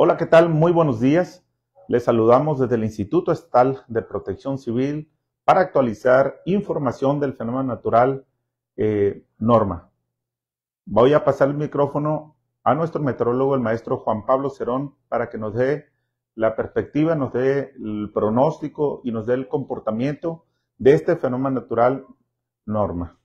Hola, ¿qué tal? Muy buenos días. Les saludamos desde el Instituto Estatal de Protección Civil para actualizar información del fenómeno natural eh, Norma. Voy a pasar el micrófono a nuestro meteorólogo, el maestro Juan Pablo Cerón, para que nos dé la perspectiva, nos dé el pronóstico y nos dé el comportamiento de este fenómeno natural Norma.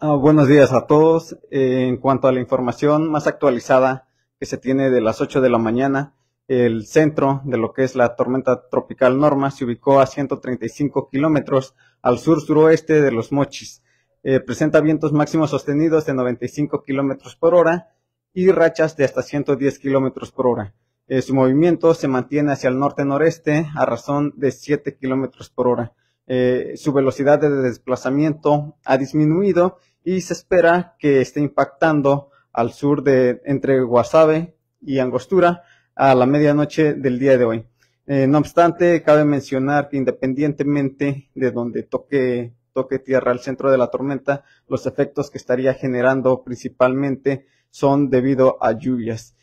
Ah, buenos días a todos. en cuanto a la información más actualizada que se tiene de las 8 de la mañana, el centro de lo que es la tormenta tropical Norma se ubicó a 135 kilómetros al sur-suroeste de los Mochis. Eh, presenta vientos máximos sostenidos de 95 kilómetros por hora y rachas de hasta 110 kilómetros por hora. Eh, su movimiento se mantiene hacia el norte-noreste a razón de 7 kilómetros por hora. Eh, su velocidad de desplazamiento ha disminuido y se espera que esté impactando al sur de entre Guasave y Angostura a la medianoche del día de hoy. Eh, no obstante, cabe mencionar que independientemente de donde toque, toque tierra el centro de la tormenta, los efectos que estaría generando principalmente son debido a lluvias.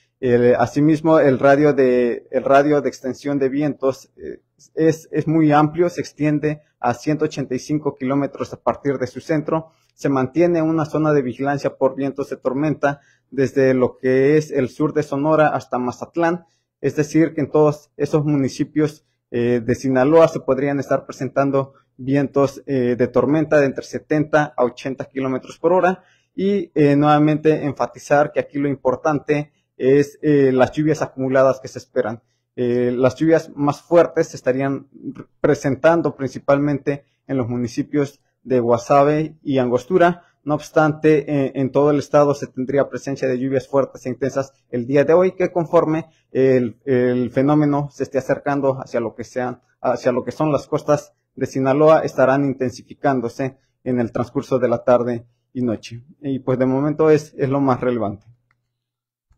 asimismo, el radio de, el radio de extensión de vientos eh, es, es muy amplio, se extiende a 185 kilómetros a partir de su centro. Se mantiene una zona de vigilancia por vientos de tormenta desde lo que es el sur de Sonora hasta Mazatlán. Es decir, que en todos esos municipios eh, de Sinaloa se podrían estar presentando vientos eh, de tormenta de entre 70 a 80 kilómetros por hora. Y eh, nuevamente enfatizar que aquí lo importante es las lluvias acumuladas que se esperan. Eh, las lluvias más fuertes se estarían presentando principalmente en los municipios de Guasave y Angostura. No obstante, eh, en todo el estado se tendría presencia de lluvias fuertes e intensas el día de hoy, que conforme el, fenómeno se esté acercando hacia lo que sean, hacia lo que son las costas de Sinaloa, estarán intensificándose en el transcurso de la tarde y noche. Y pues de momento es, es lo más relevante.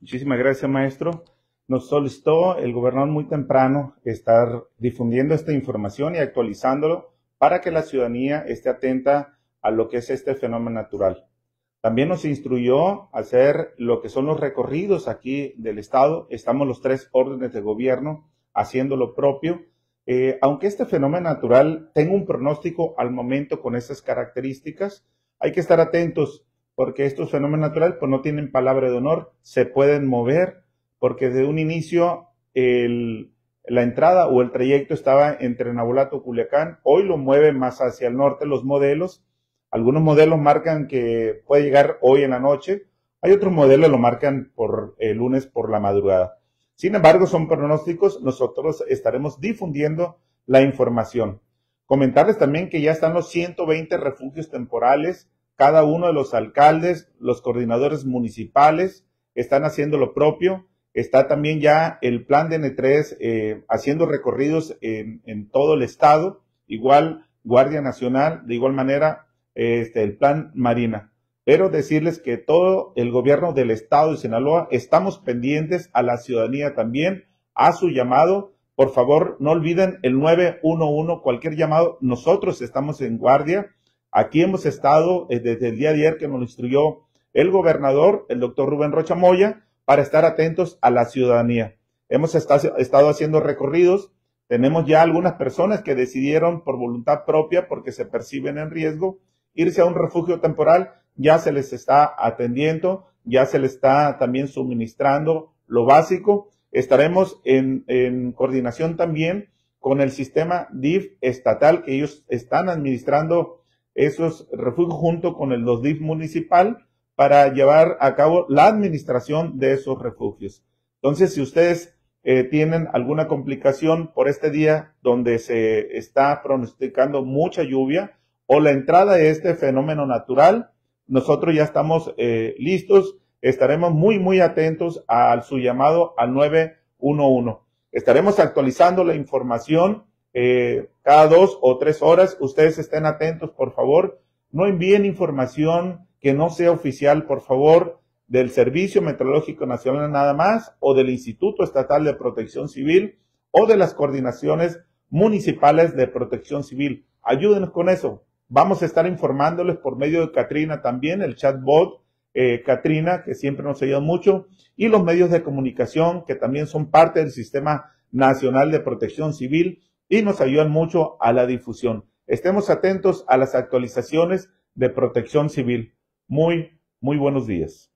Muchísimas gracias, maestro. Nos solicitó el gobernador muy temprano estar difundiendo esta información y actualizándolo para que la ciudadanía esté atenta a lo que es este fenómeno natural. También nos instruyó hacer lo que son los recorridos aquí del Estado. Estamos los tres órdenes de gobierno haciendo lo propio. Eh, aunque este fenómeno natural tenga un pronóstico al momento con esas características, hay que estar atentos porque estos fenómenos naturales pues, no tienen palabra de honor, se pueden mover porque desde un inicio la entrada o el trayecto estaba entre Navolato y Culiacán, hoy lo mueven más hacia el norte los modelos, algunos modelos marcan que puede llegar hoy en la noche, hay otros modelos que lo marcan por el eh, lunes por la madrugada. Sin embargo, son pronósticos, nosotros estaremos difundiendo la información. Comentarles también que ya están los 120 refugios temporales, cada uno de los alcaldes, los coordinadores municipales están haciendo lo propio, Está también ya el plan de N3 eh, haciendo recorridos en, todo el estado, igual Guardia Nacional, de igual manera este, el plan Marina. Pero decirles que todo el gobierno del estado de Sinaloa estamos pendientes a la ciudadanía también, a su llamado. Por favor, no olviden el 911, cualquier llamado. Nosotros estamos en guardia. Aquí hemos estado eh, desde el día de ayer que nos lo instruyó el gobernador, el doctor Rubén Rocha Moya, para estar atentos a la ciudadanía. Hemos estado haciendo recorridos, tenemos ya algunas personas que decidieron por voluntad propia, porque se perciben en riesgo, irse a un refugio temporal, ya se les está atendiendo, ya se les está también suministrando lo básico. Estaremos en, coordinación también con el sistema DIF estatal, que ellos están administrando esos refugios junto con el dif municipal para llevar a cabo la administración de esos refugios. Entonces, si ustedes eh, tienen alguna complicación por este día donde se está pronosticando mucha lluvia o la entrada de este fenómeno natural, nosotros ya estamos eh, listos, estaremos muy, muy atentos a su llamado al 911. Estaremos actualizando la información eh, cada dos o tres horas. Ustedes estén atentos, por favor. No envíen información que no sea oficial, por favor, del Servicio Meteorológico Nacional nada más, o del Instituto Estatal de Protección Civil, o de las coordinaciones municipales de protección civil. Ayúdenos con eso. Vamos a estar informándoles por medio de Katrina también, el chatbot Catrina, eh, que siempre nos ayuda mucho, y los medios de comunicación, que también son parte del Sistema Nacional de Protección Civil y nos ayudan mucho a la difusión. Estemos atentos a las actualizaciones de protección civil. Muy, muy buenos días.